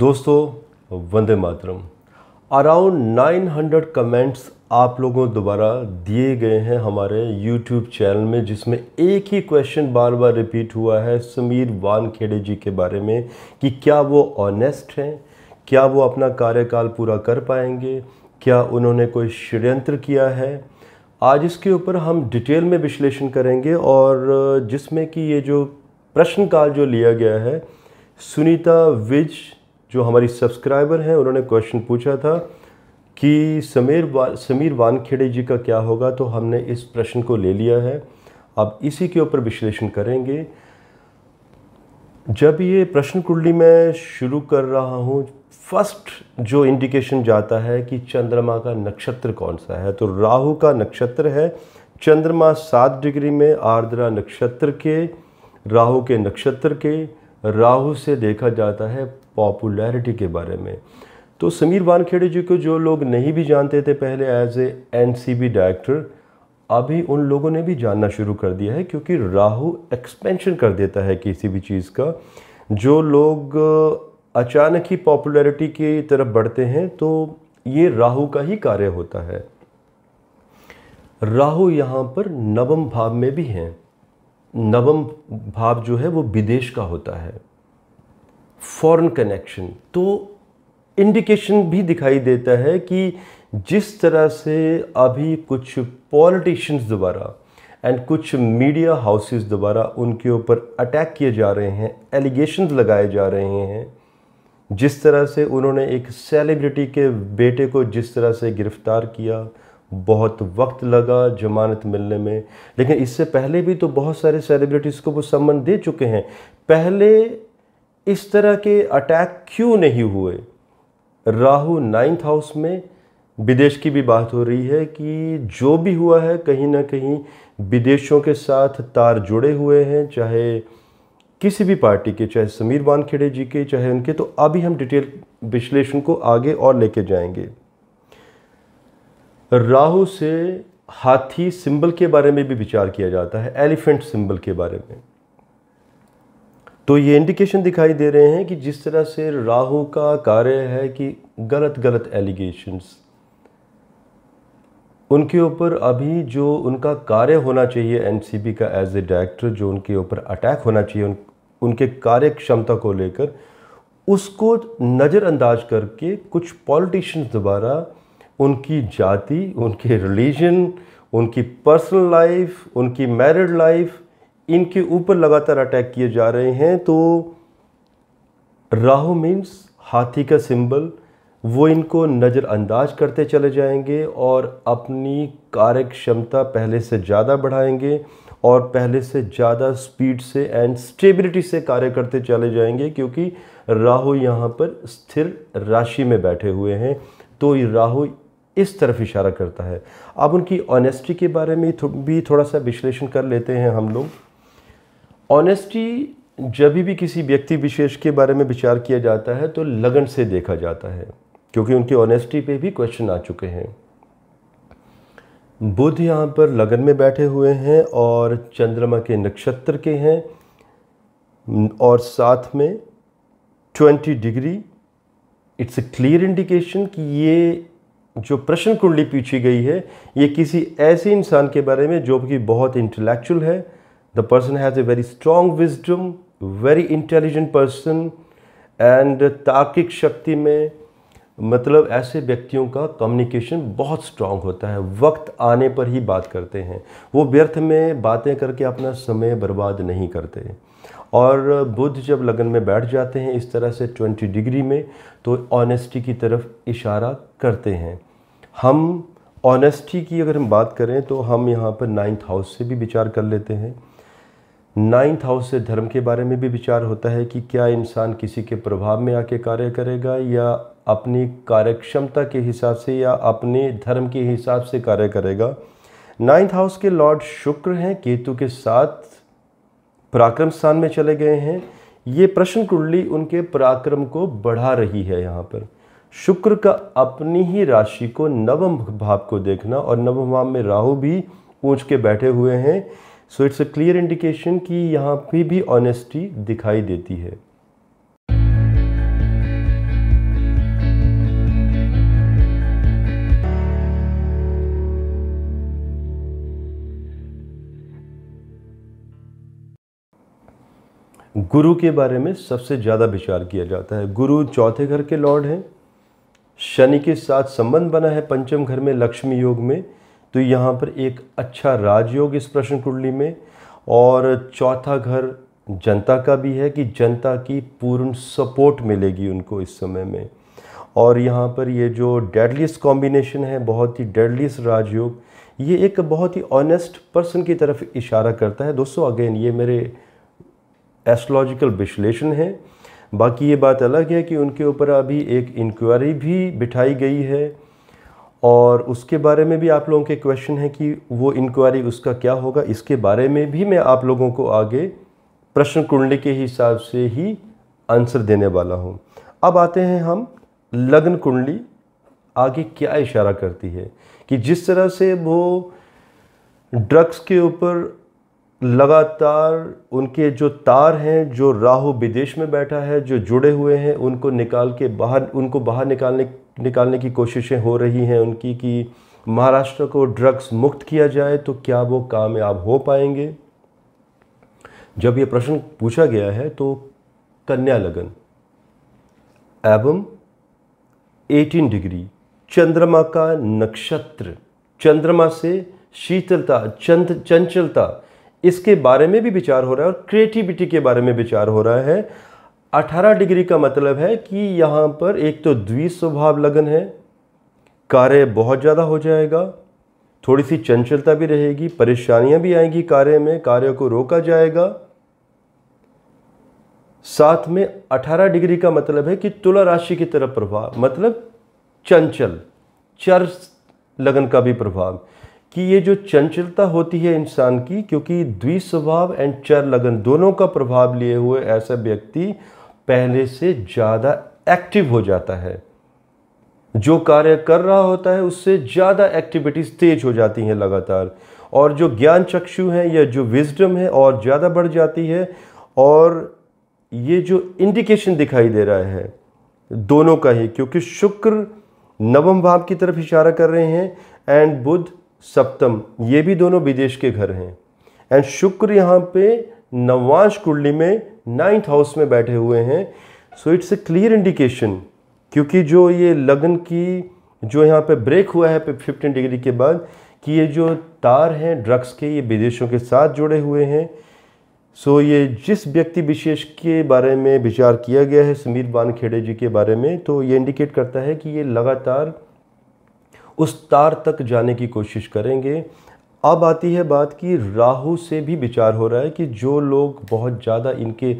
दोस्तों वंदे मातरम around 900 comments आप लोगों द्वारा दिए गए हैं हमारे यूट्यूब चैनल में जिसमें एक ही क्वेश्चन बार बार रिपीट हुआ है समीर वानखेड़े जी के बारे में कि क्या वो ऑनेस्ट हैं क्या वो अपना कार्यकाल पूरा कर पाएंगे क्या उन्होंने कोई षड्यंत्र किया है आज इसके ऊपर हम डिटेल में विश्लेषण करेंगे और जिसमें कि ये जो प्रश्नकाल जो लिया गया है सुनीता विज जो हमारी सब्सक्राइबर हैं उन्होंने क्वेश्चन पूछा था कि समीर वा, समीर वानखेड़े जी का क्या होगा तो हमने इस प्रश्न को ले लिया है अब इसी के ऊपर विश्लेषण करेंगे जब ये प्रश्न कुंडली में शुरू कर रहा हूँ फर्स्ट जो इंडिकेशन जाता है कि चंद्रमा का नक्षत्र कौन सा है तो राहु का नक्षत्र है चंद्रमा सात डिग्री में आर्द्रा नक्षत्र के राहु के नक्षत्र के राहु से देखा जाता है पॉपुलैरिटी के बारे में तो समीर वानखेड़े जी को जो लोग नहीं भी जानते थे पहले एज ए एन डायरेक्टर अभी उन लोगों ने भी जानना शुरू कर दिया है क्योंकि राहु एक्सपेंशन कर देता है किसी भी चीज़ का जो लोग अचानक ही पॉपुलैरिटी की तरफ बढ़ते हैं तो ये राहु का ही कार्य होता है राहु यहाँ पर नवम भाव में भी हैं नवम भाव जो है वो विदेश का होता है फॉरेन कनेक्शन तो इंडिकेशन भी दिखाई देता है कि जिस तरह से अभी कुछ पॉलिटिशियंस दोबारा एंड कुछ मीडिया हाउसेस दोबारा उनके ऊपर अटैक किए जा रहे हैं एलिगेशन लगाए जा रहे हैं जिस तरह से उन्होंने एक सेलिब्रिटी के बेटे को जिस तरह से गिरफ़्तार किया बहुत वक्त लगा जमानत मिलने में लेकिन इससे पहले भी तो बहुत सारे सेलिब्रिटीज़ को वो सम्मन दे चुके हैं पहले इस तरह के अटैक क्यों नहीं हुए राहु नाइन्थ हाउस में विदेश की भी बात हो रही है कि जो भी हुआ है कहीं ना कहीं विदेशों के साथ तार जुड़े हुए हैं चाहे किसी भी पार्टी के चाहे समीर वानखेड़े जी के चाहे उनके तो अभी हम डिटेल विश्लेषण को आगे और लेके जाएंगे राहु से हाथी सिंबल के बारे में भी विचार किया जाता है एलिफेंट सिंबल के बारे में तो ये इंडिकेशन दिखाई दे रहे हैं कि जिस तरह से राहु का कार्य है कि गलत गलत एलिगेशंस उनके ऊपर अभी जो उनका कार्य होना चाहिए एनसीबी का एज ए डायरेक्टर जो उनके ऊपर अटैक होना चाहिए उन, उनके कार्य क्षमता को लेकर उसको नज़रअंदाज करके कुछ पॉलिटिशियंस द्वारा उनकी जाति उनके रिलीजन उनकी पर्सनल लाइफ उनकी मैरिड लाइफ इनके ऊपर लगातार अटैक किए जा रहे हैं तो राहु मीन्स हाथी का सिंबल वो इनको नज़रअंदाज करते चले जाएंगे और अपनी कार्य क्षमता पहले से ज़्यादा बढ़ाएंगे और पहले से ज़्यादा स्पीड से एंड स्टेबिलिटी से कार्य करते चले जाएंगे क्योंकि राहु यहाँ पर स्थिर राशि में बैठे हुए हैं तो ये राहु इस तरफ इशारा करता है अब उनकी ऑनेस्टी के बारे में भी थोड़ा सा विश्लेषण कर लेते हैं हम लोग ऑनेस्टी जब भी किसी व्यक्ति विशेष के बारे में विचार किया जाता है तो लगन से देखा जाता है क्योंकि उनकी ऑनेस्टी पे भी क्वेश्चन आ चुके हैं बुध यहाँ पर लगन में बैठे हुए हैं और चंद्रमा के नक्षत्र के हैं और साथ में 20 degree it's a clear indication कि ये जो प्रश्न कुंडली पूछी गई है ये किसी ऐसे इंसान के बारे में जो कि बहुत इंटेलेक्चुअल है the person has a very strong wisdom very intelligent person and तार्किक शक्ति में मतलब ऐसे व्यक्तियों का कम्युनिकेशन बहुत स्ट्रांग होता है वक्त आने पर ही बात करते हैं वो व्यर्थ में बातें करके अपना समय बर्बाद नहीं करते और बुद्ध जब लगन में बैठ जाते हैं इस तरह से 20 डिग्री में तो ऑनेस्टी की तरफ इशारा करते हैं हम ऑनेस्टी की अगर हम बात करें तो हम यहाँ पर नाइन्थ हाउस से भी विचार कर लेते हैं नाइन्थ हाउस से धर्म के बारे में भी विचार होता है कि क्या इंसान किसी के प्रभाव में आके कार्य करेगा या अपनी कार्यक्षमता के हिसाब से या अपने धर्म के हिसाब से कार्य करेगा नाइन्थ हाउस के लॉर्ड शुक्र हैं केतु के साथ पराक्रम स्थान में चले गए हैं ये प्रश्न कुंडली उनके पराक्रम को बढ़ा रही है यहाँ पर शुक्र का अपनी ही राशि को नवम भाव को देखना और नवम भाव में राहु भी ऊँच के बैठे हुए हैं so it's a clear indication कि यहाँ पे भी ऑनेस्टी दिखाई देती है गुरु के बारे में सबसे ज़्यादा विचार किया जाता है गुरु चौथे घर के लॉर्ड हैं शनि के साथ संबंध बना है पंचम घर में लक्ष्मी योग में तो यहाँ पर एक अच्छा राजयोग इस प्रश्न कुंडली में और चौथा घर जनता का भी है कि जनता की पूर्ण सपोर्ट मिलेगी उनको इस समय में और यहाँ पर ये जो डेडलीस कॉम्बिनेशन है बहुत ही डेडलीस्ट राजयोग ये एक बहुत ही ऑनेस्ट पर्सन की तरफ इशारा करता है दोस्तों अगेन ये मेरे एस्ट्रोलॉजिकल विश्लेषण है बाकी ये बात अलग है कि उनके ऊपर अभी एक इंक्वायरी भी बिठाई गई है और उसके बारे में भी आप लोगों के क्वेश्चन है कि वो इंक्वायरी उसका क्या होगा इसके बारे में भी मैं आप लोगों को आगे प्रश्न कुंडली के हिसाब से ही आंसर देने वाला हूँ अब आते हैं हम लग्न कुंडली आगे क्या इशारा करती है कि जिस तरह से वो ड्रग्स के ऊपर लगातार उनके जो तार हैं जो राहु विदेश में बैठा है जो जुड़े हुए हैं उनको निकाल के बाहर उनको बाहर निकालने निकालने की कोशिशें हो रही हैं उनकी कि महाराष्ट्र को ड्रग्स मुक्त किया जाए तो क्या वो कामयाब हो पाएंगे जब ये प्रश्न पूछा गया है तो कन्या लगन एवं 18 डिग्री चंद्रमा का नक्षत्र चंद्रमा से शीतलता चंद चंचलता इसके बारे में भी विचार हो रहा है और क्रिएटिविटी के बारे में विचार हो रहा है 18 डिग्री का मतलब है कि यहाँ पर एक तो द्वि स्वभाव लगन है कार्य बहुत ज़्यादा हो जाएगा थोड़ी सी चंचलता भी रहेगी परेशानियां भी आएंगी कार्य में कार्य को रोका जाएगा साथ में 18 डिग्री का मतलब है कि तुला राशि की तरफ प्रभाव मतलब चंचल चर लगन का भी प्रभाव कि ये जो चंचलता होती है इंसान की क्योंकि द्विस्वभाव एंड चर लगन दोनों का प्रभाव लिए हुए ऐसा व्यक्ति पहले से ज़्यादा एक्टिव हो जाता है जो कार्य कर रहा होता है उससे ज़्यादा एक्टिविटीज़ तेज हो जाती हैं लगातार और जो ज्ञान चक्षु हैं या जो विजडम है और ज़्यादा बढ़ जाती है और ये जो इंडिकेशन दिखाई दे रहा है दोनों का ही क्योंकि शुक्र नवम भाव की तरफ इशारा कर रहे हैं एंड बुध सप्तम ये भी दोनों विदेश के घर हैं एंड शुक्र यहाँ पे नवांश कुंडली में नाइन्थ हाउस में बैठे हुए हैं so it's a clear indication क्योंकि जो ये लग्न की जो यहाँ पे ब्रेक हुआ है फिफ्टीन डिग्री के बाद कि ये जो तार हैं ड्रग्स के ये विदेशों के साथ जुड़े हुए हैं सो ये जिस व्यक्ति विशेष के बारे में विचार किया गया है समीर बानखेड़े जी के बारे में तो ये इंडिकेट करता है कि ये लगातार उस तार तक जाने की कोशिश करेंगे अब आती है बात कि राहु से भी विचार हो रहा है कि जो लोग बहुत ज़्यादा इनके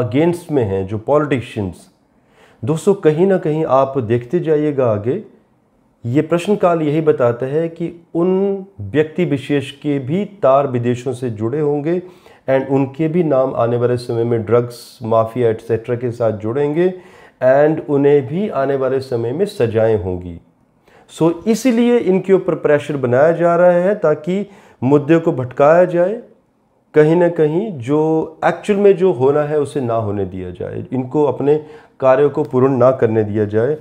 अगेंस्ट में हैं जो पॉलिटिशियंस दोस्तों कहीं ना कहीं आप देखते जाइएगा आगे ये प्रश्नकाल यही बताता है कि उन व्यक्ति विशेष के भी तार विदेशों से जुड़े होंगे एंड उनके भी नाम आने वाले समय में ड्रग्स माफिया एट्सेट्रा के साथ जुड़ेंगे एंड उन्हें भी आने वाले समय में सजाएं होंगी सो इसलिए इनके ऊपर प्रेशर बनाया जा रहा है ताकि मुद्दे को भटकाया जाए कहीं ना कहीं जो एक्चुअल में जो होना है उसे ना होने दिया जाए इनको अपने कार्यों को पूर्ण ना करने दिया जाए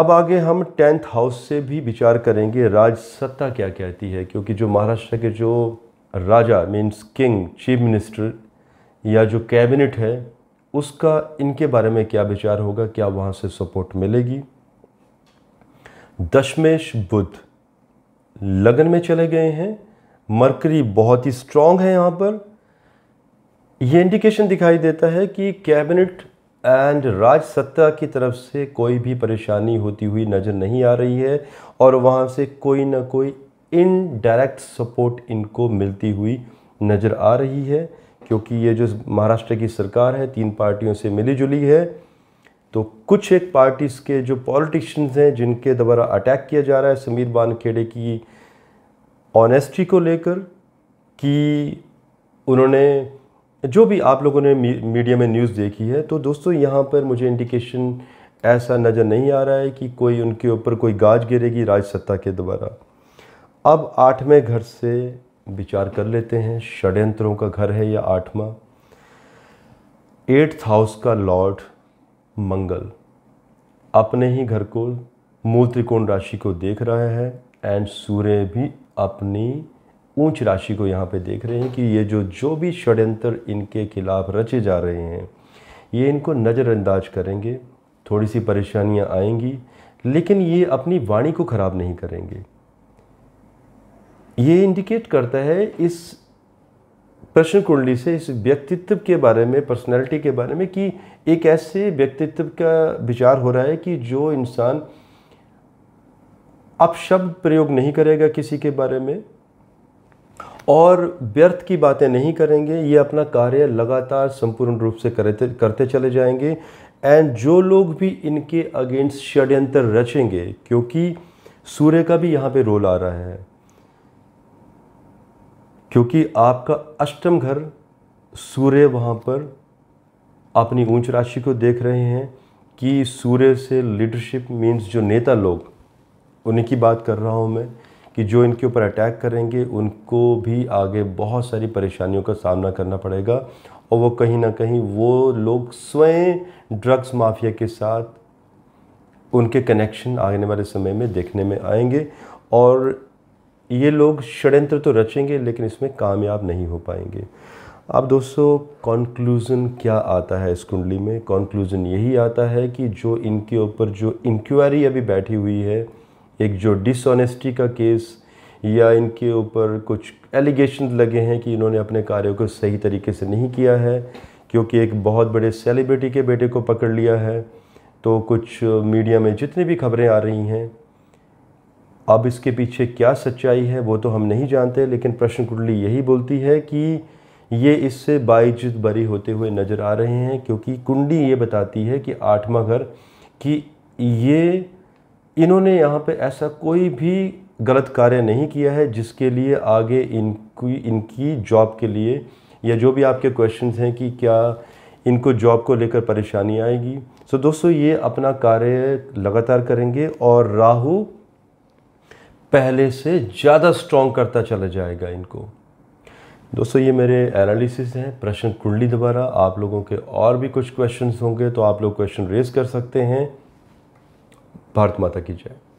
अब आगे हम टेंथ हाउस से भी विचार करेंगे राज सत्ता क्या कहती है क्योंकि जो महाराष्ट्र के जो राजा मीन्स किंग चीफ मिनिस्टर या जो कैबिनेट है उसका इनके बारे में क्या विचार होगा क्या वहाँ से सपोर्ट मिलेगी दशमेश बुद्ध लगन में चले गए हैं मरकरी बहुत ही स्ट्रांग है यहाँ पर यह इंडिकेशन दिखाई देता है कि कैबिनेट एंड राज सत्ता की तरफ से कोई भी परेशानी होती हुई नज़र नहीं आ रही है और वहाँ से कोई ना कोई इनडायरेक्ट सपोर्ट इनको मिलती हुई नज़र आ रही है क्योंकि ये जो महाराष्ट्र की सरकार है तीन पार्टियों से मिली जुली है तो कुछ एक पार्टीज़ के जो पॉलिटिशियंस हैं जिनके द्वारा अटैक किया जा रहा है समीर बानखेड़े की ऑनेस्टी को लेकर कि उन्होंने जो भी आप लोगों ने मीडिया में न्यूज़ देखी है तो दोस्तों यहाँ पर मुझे इंडिकेशन ऐसा नज़र नहीं आ रहा है कि कोई उनके ऊपर कोई गाज गिरेगी राज सत्ता के द्वारा अब आठवें घर से विचार कर लेते हैं षड्यंत्रों का घर है या आठवां एट्थ हाउस का लॉर्ड मंगल अपने ही घर को मूल त्रिकोण राशि को देख रहा है एंड सूर्य भी अपनी ऊंच राशि को यहाँ पे देख रहे हैं कि ये जो जो भी षड्यंत्र इनके खिलाफ रचे जा रहे हैं ये इनको नज़रअंदाज करेंगे थोड़ी सी परेशानियाँ आएंगी लेकिन ये अपनी वाणी को ख़राब नहीं करेंगे ये इंडिकेट करता है इस प्रश्न कुंडली से इस व्यक्तित्व के बारे में पर्सनैलिटी के बारे में कि एक ऐसे व्यक्तित्व का विचार हो रहा है कि जो इंसान अब शब्द प्रयोग नहीं करेगा किसी के बारे में और व्यर्थ की बातें नहीं करेंगे ये अपना कार्य लगातार संपूर्ण रूप से करते करते चले जाएंगे एंड जो लोग भी इनके अगेंस्ट षड्यंत्र रचेंगे क्योंकि सूर्य का भी यहाँ पे रोल आ रहा है क्योंकि आपका अष्टम घर सूर्य वहाँ पर अपनी ऊंच राशि को देख रहे हैं कि सूर्य से लीडरशिप मींस जो नेता लोग उन्हीं की बात कर रहा हूँ मैं कि जो इनके ऊपर अटैक करेंगे उनको भी आगे बहुत सारी परेशानियों का सामना करना पड़ेगा और वो कहीं ना कहीं वो लोग स्वयं ड्रग्स माफिया के साथ उनके कनेक्शन आने वाले समय में देखने में आएंगे और ये लोग षड्यंत्र तो रचेंगे लेकिन इसमें कामयाब नहीं हो पाएंगे अब दोस्तों कॉन्क्लूज़न क्या आता है इस कुंडली में कॉन्क्लूज़न यही आता है कि जो इनके ऊपर जो इंक्वायरी अभी बैठी हुई है एक जो डिसऑनेस्टी का केस या इनके ऊपर कुछ एलिगेशन लगे हैं कि इन्होंने अपने कार्यों को सही तरीके से नहीं किया है क्योंकि एक बहुत बड़े सेलिब्रिटी के बेटे को पकड़ लिया है तो कुछ मीडिया में जितनी भी खबरें आ रही हैं अब इसके पीछे क्या सच्चाई है वो तो हम नहीं जानते लेकिन प्रश्न कुंडली यही बोलती है कि ये इससे बाइज्जत बरी होते हुए नज़र आ रहे हैं क्योंकि कुंडली ये बताती है कि आठवां घर कि ये इन्होंने यहाँ पे ऐसा कोई भी गलत कार्य नहीं किया है जिसके लिए आगे इनकी इनकी जॉब के लिए या जो भी आपके क्वेश्चंस हैं कि क्या इनको जॉब को लेकर परेशानी आएगी सो so, दोस्तों ये अपना कार्य लगातार करेंगे और राहु पहले से ज़्यादा स्ट्रॉन्ग करता चला जाएगा इनको दोस्तों ये मेरे एनालिसिस हैं प्रश्न कुंडली द्वारा आप लोगों के और भी कुछ क्वेश्चंस होंगे तो आप लोग क्वेश्चन रेज कर सकते हैं भारत माता की जय